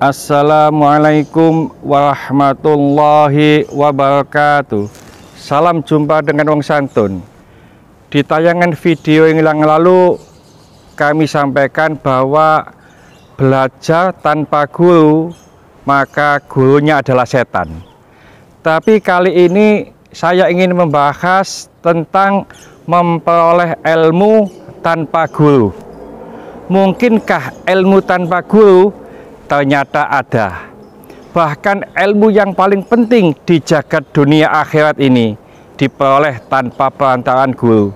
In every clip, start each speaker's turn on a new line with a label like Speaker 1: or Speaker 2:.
Speaker 1: Assalamualaikum warahmatullahi wabarakatuh Salam jumpa dengan Wong Santun Di tayangan video yang hilang lalu Kami sampaikan bahwa Belajar tanpa guru Maka gurunya adalah setan Tapi kali ini saya ingin membahas tentang memperoleh ilmu tanpa guru Mungkinkah ilmu tanpa guru ternyata ada. Bahkan ilmu yang paling penting di jagat dunia akhirat ini diperoleh tanpa perantaraan guru.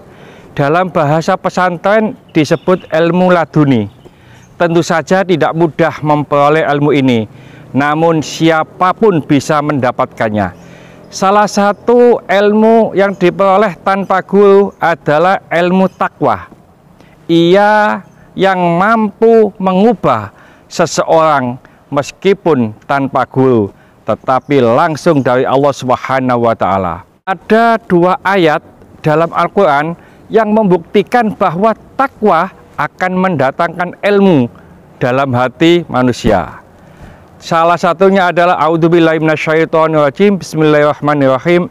Speaker 1: Dalam bahasa pesantren disebut ilmu laduni. Tentu saja tidak mudah memperoleh ilmu ini, namun siapapun bisa mendapatkannya. Salah satu ilmu yang diperoleh tanpa guru adalah ilmu takwa. Ia yang mampu mengubah seseorang meskipun tanpa guru tetapi langsung dari Allah Subhanahu wa taala. Ada dua ayat dalam Al-Qur'an yang membuktikan bahwa takwa akan mendatangkan ilmu dalam hati manusia. Salah satunya adalah A'udzubillahi minasyaitonirrajim. Bismillahirrahmanirrahim.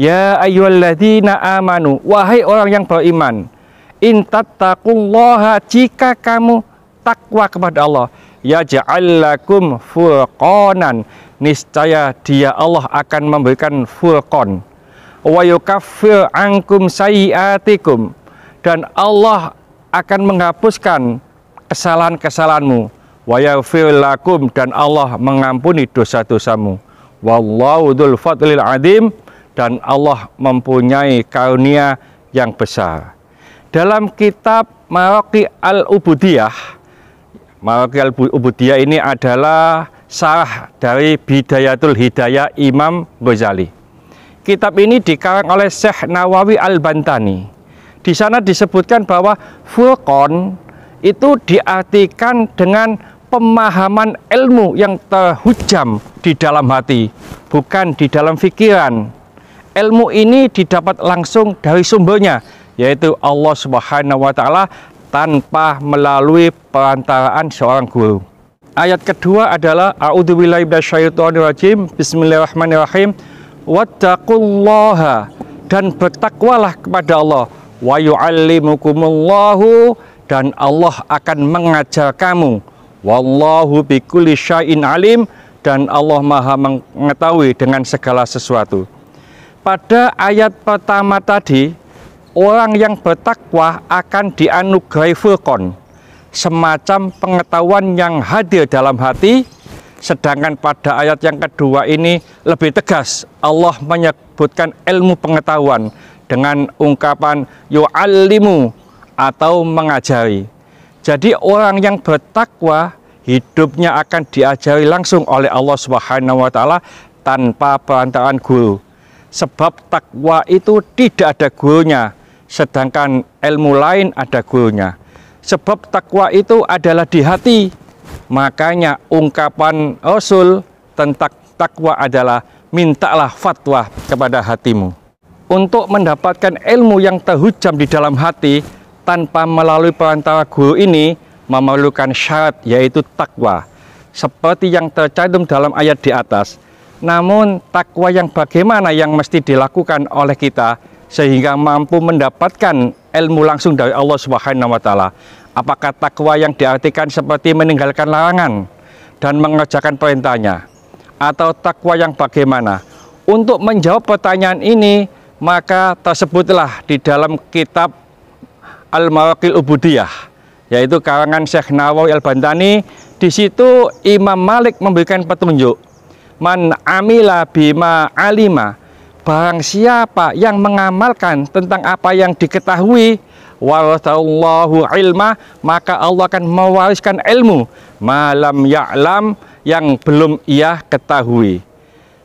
Speaker 1: Ya ayyuhalladzina amanu, wahai orang yang beriman, intattaqullaha jika kamu takwa kepada Allah yaj'allakum furqanan niscaya dia Allah akan memberikan furqan wa yukaffir ankum sayiatikum dan Allah akan menghapuskan kesalahan-kesalahanmu wa yaghfir lakum dan Allah mengampuni dosa-dosamu wallahu dzul fadlil adzim dan Allah mempunyai karunia yang besar dalam kitab Maraqi al-Ubudiyah Mawakil Ubudiyah ini adalah sah dari Bidayatul Hidayah Imam Ghazali. Kitab ini dikarang oleh Syekh Nawawi Al-Bantani. Di sana disebutkan bahwa Furqan itu diartikan dengan pemahaman ilmu yang terhujam di dalam hati, bukan di dalam pikiran. Ilmu ini didapat langsung dari sumbernya, yaitu Allah Subhanahu wa taala tanpa melalui perantaraan seorang guru. Ayat kedua adalah rajim Bismillahirrahmanirrahim Wattaqullaha Dan bertakwalah kepada Allah Wa yu'allimukumullahu Dan Allah akan mengajar kamu Wallahu bikulli syai'in alim Dan Allah maha mengetahui dengan segala sesuatu Pada ayat pertama tadi orang yang bertakwa akan dianugerahi fulkon, semacam pengetahuan yang hadir dalam hati, sedangkan pada ayat yang kedua ini lebih tegas, Allah menyebutkan ilmu pengetahuan dengan ungkapan yu'allimu atau mengajari. Jadi orang yang bertakwa hidupnya akan diajari langsung oleh Allah Subhanahu wa taala tanpa perantaraan guru. Sebab takwa itu tidak ada gurunya, sedangkan ilmu lain ada goalnya. Sebab takwa itu adalah di hati. Makanya ungkapan Usul tentang takwa adalah mintalah fatwa kepada hatimu. Untuk mendapatkan ilmu yang terhujam di dalam hati tanpa melalui perantara guru ini memerlukan syarat yaitu takwa. Seperti yang tercantum dalam ayat di atas. Namun takwa yang bagaimana yang mesti dilakukan oleh kita sehingga mampu mendapatkan ilmu langsung dari Allah Subhanahu wa taala. Apakah takwa yang diartikan seperti meninggalkan larangan dan mengerjakan perintahnya atau takwa yang bagaimana? Untuk menjawab pertanyaan ini, maka tersebutlah di dalam kitab Al-Mawaqil Ubudiyah yaitu karangan Syekh Nawawi Al-Bantani. Di situ Imam Malik memberikan petunjuk man amila bima alima Barang siapa yang mengamalkan tentang apa yang diketahui warasallahu ilma maka Allah akan mewariskan ilmu malam ya'lam yang belum ia ketahui.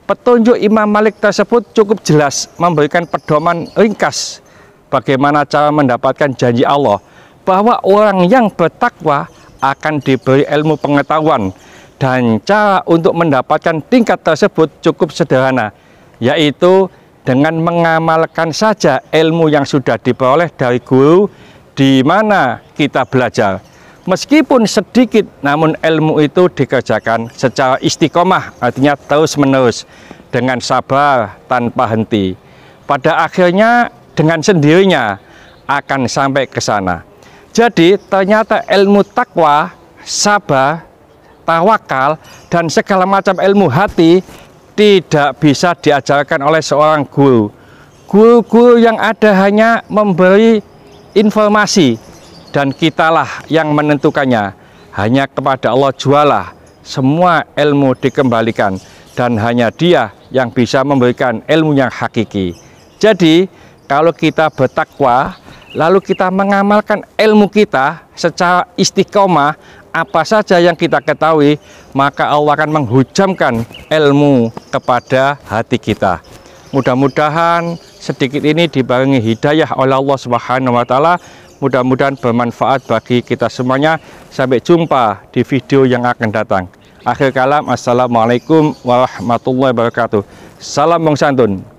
Speaker 1: Petunjuk Imam Malik tersebut cukup jelas memberikan pedoman ringkas bagaimana cara mendapatkan janji Allah bahwa orang yang bertakwa akan diberi ilmu pengetahuan dan cara untuk mendapatkan tingkat tersebut cukup sederhana yaitu dengan mengamalkan saja ilmu yang sudah diperoleh dari guru di mana kita belajar. Meskipun sedikit, namun ilmu itu dikerjakan secara istiqomah, artinya terus-menerus, dengan sabar tanpa henti. Pada akhirnya, dengan sendirinya akan sampai ke sana. Jadi, ternyata ilmu takwa, sabar, tawakal, dan segala macam ilmu hati tidak bisa diajarkan oleh seorang guru guru-guru yang ada hanya memberi informasi dan kitalah yang menentukannya hanya kepada Allah jualah semua ilmu dikembalikan dan hanya dia yang bisa memberikan ilmu yang hakiki jadi kalau kita bertakwa lalu kita mengamalkan ilmu kita secara istiqomah apa saja yang kita ketahui, maka Allah akan menghujamkan ilmu kepada hati kita. Mudah-mudahan sedikit ini dibarengi hidayah oleh Allah Subhanahu wa taala. Mudah-mudahan bermanfaat bagi kita semuanya. Sampai jumpa di video yang akan datang. Akhir kalam, Assalamualaikum warahmatullahi wabarakatuh. Salam Bang Santun.